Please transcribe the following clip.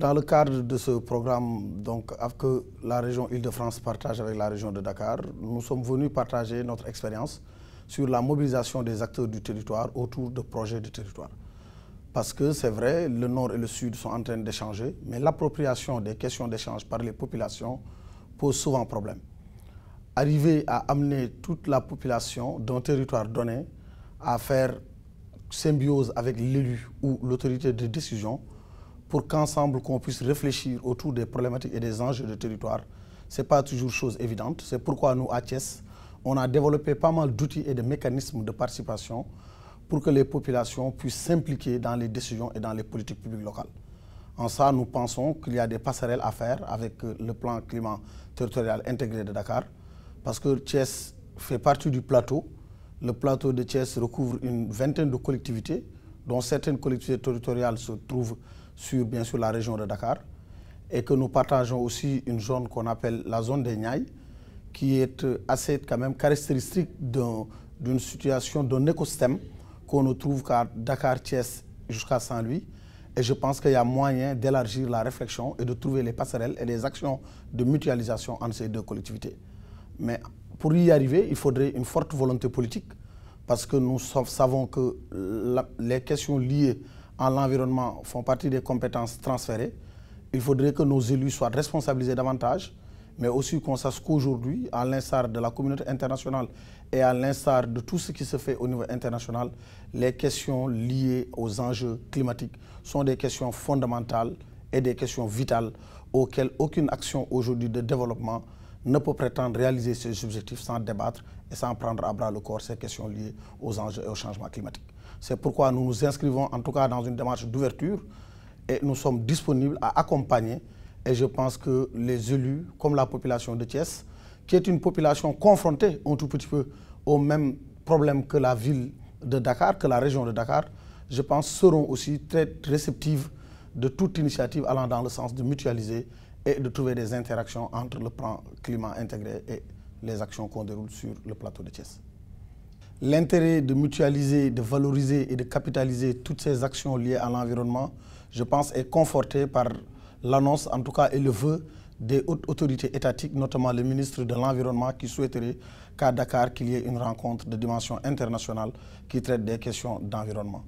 Dans le cadre de ce programme donc, que la région Île-de-France partage avec la région de Dakar, nous sommes venus partager notre expérience sur la mobilisation des acteurs du territoire autour de projets de territoire. Parce que c'est vrai, le Nord et le Sud sont en train d'échanger, mais l'appropriation des questions d'échange par les populations pose souvent problème. Arriver à amener toute la population d'un territoire donné à faire symbiose avec l'élu ou l'autorité de décision, pour qu'ensemble qu'on puisse réfléchir autour des problématiques et des enjeux de territoire. Ce n'est pas toujours chose évidente. C'est pourquoi nous, à Thiès, on a développé pas mal d'outils et de mécanismes de participation pour que les populations puissent s'impliquer dans les décisions et dans les politiques publiques locales. En ça, nous pensons qu'il y a des passerelles à faire avec euh, le plan climat territorial intégré de Dakar, parce que Thiès fait partie du plateau. Le plateau de Thiès recouvre une vingtaine de collectivités dont certaines collectivités territoriales se trouvent sur, bien sûr, la région de Dakar, et que nous partageons aussi une zone qu'on appelle la zone des Niaï, qui est euh, assez quand même caractéristique d'une situation, d'un écosystème qu'on ne trouve qu'à Dakar, Thiès jusqu'à Saint-Louis. Et je pense qu'il y a moyen d'élargir la réflexion et de trouver les passerelles et les actions de mutualisation entre ces deux collectivités. Mais pour y arriver, il faudrait une forte volonté politique parce que nous savons que les questions liées à l'environnement font partie des compétences transférées. Il faudrait que nos élus soient responsabilisés davantage, mais aussi qu'on sache qu'aujourd'hui, à l'instar de la communauté internationale et à l'instar de tout ce qui se fait au niveau international, les questions liées aux enjeux climatiques sont des questions fondamentales et des questions vitales auxquelles aucune action aujourd'hui de développement ne peut prétendre réaliser ses objectifs sans débattre et sans prendre à bras le corps ces questions liées aux enjeux et au changement climatique. C'est pourquoi nous nous inscrivons en tout cas dans une démarche d'ouverture et nous sommes disponibles à accompagner. Et je pense que les élus, comme la population de Thiès, qui est une population confrontée un tout petit peu aux mêmes problèmes que la ville de Dakar, que la région de Dakar, je pense seront aussi très réceptives de toute initiative allant dans le sens de mutualiser et de trouver des interactions entre le plan climat intégré et les actions qu'on déroule sur le plateau de Thiès. L'intérêt de mutualiser, de valoriser et de capitaliser toutes ces actions liées à l'environnement, je pense, est conforté par l'annonce, en tout cas, et le vœu des hautes autorités étatiques, notamment le ministre de l'Environnement, qui souhaiterait qu'à Dakar, qu'il y ait une rencontre de dimension internationale qui traite des questions d'environnement.